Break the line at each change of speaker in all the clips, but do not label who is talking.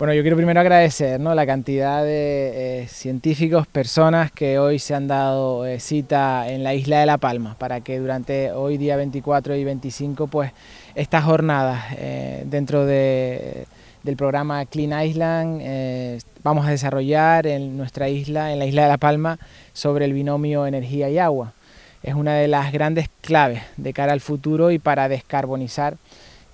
Bueno, yo quiero primero agradecer la cantidad de eh, científicos, personas que hoy se han dado eh, cita en la isla de La Palma para que durante hoy día 24 y 25, pues estas jornadas eh, dentro del programa Clean Island vamos a desarrollar en nuestra isla, en la isla de La Palma, sobre el binomio energía y agua. Es una de las grandes claves de cara al futuro y para descarbonizar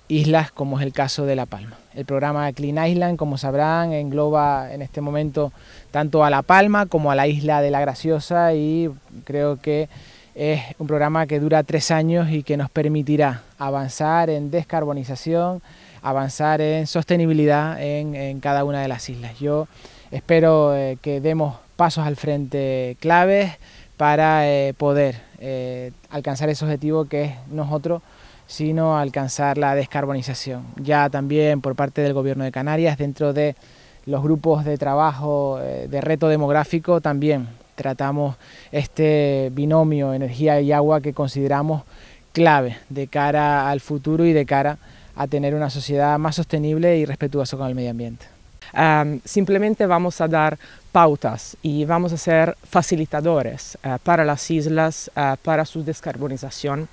islas como es el caso de La Palma. El programa Clean Island, como sabrán, engloba en este momento tanto a La Palma como a la isla de La Graciosa y creo que es un programa que dura tres años y que nos permitirá avanzar en descarbonización, avanzar en sostenibilidad en, cada una de las islas. Yo espero eh, que demos pasos al frente claves para eh, poder eh, alcanzar ese objetivo que es nosotros sino alcanzar la descarbonización. Ya también por parte del Gobierno de Canarias, dentro de los grupos de trabajo eh, de reto demográfico, también tratamos este binomio energía y agua que consideramos clave de cara al futuro y de cara a tener una sociedad más sostenible y
respetuosa con el medio ambiente. simplemente vamos a dar pautas y vamos a ser facilitadores eh, para las islas, eh, para su descarbonización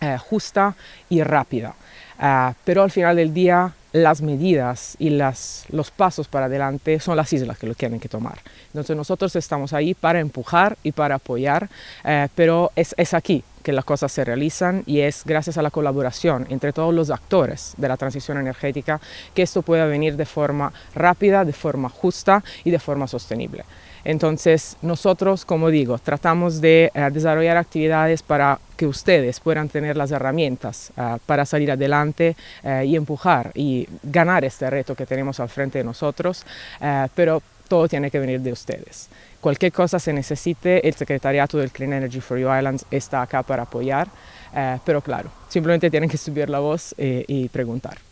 eh, justa y rápida. Ah, pero al final del día las medidas y las, los pasos para adelante son las islas que lo tienen que tomar. Entonces nosotros estamos ahí para empujar y para apoyar, eh, pero es, aquí que las cosas se realizan y es gracias a la colaboración entre todos los actores de la transición energética que esto pueda venir de forma rápida, de forma justa y de forma sostenible. Entonces nosotros, como digo, tratamos de eh, desarrollar actividades para que ustedes puedan tener las herramientas ah, para salir adelante eh, y empujar y ganar este reto que tenemos al frente de nosotros, eh, pero todo tiene que venir de ustedes. Cualquier cosa se necesite, el secretariato del Clean Energy for You Islands está acá para apoyar, eh, pero claro, simplemente tienen que subir la voz y preguntar.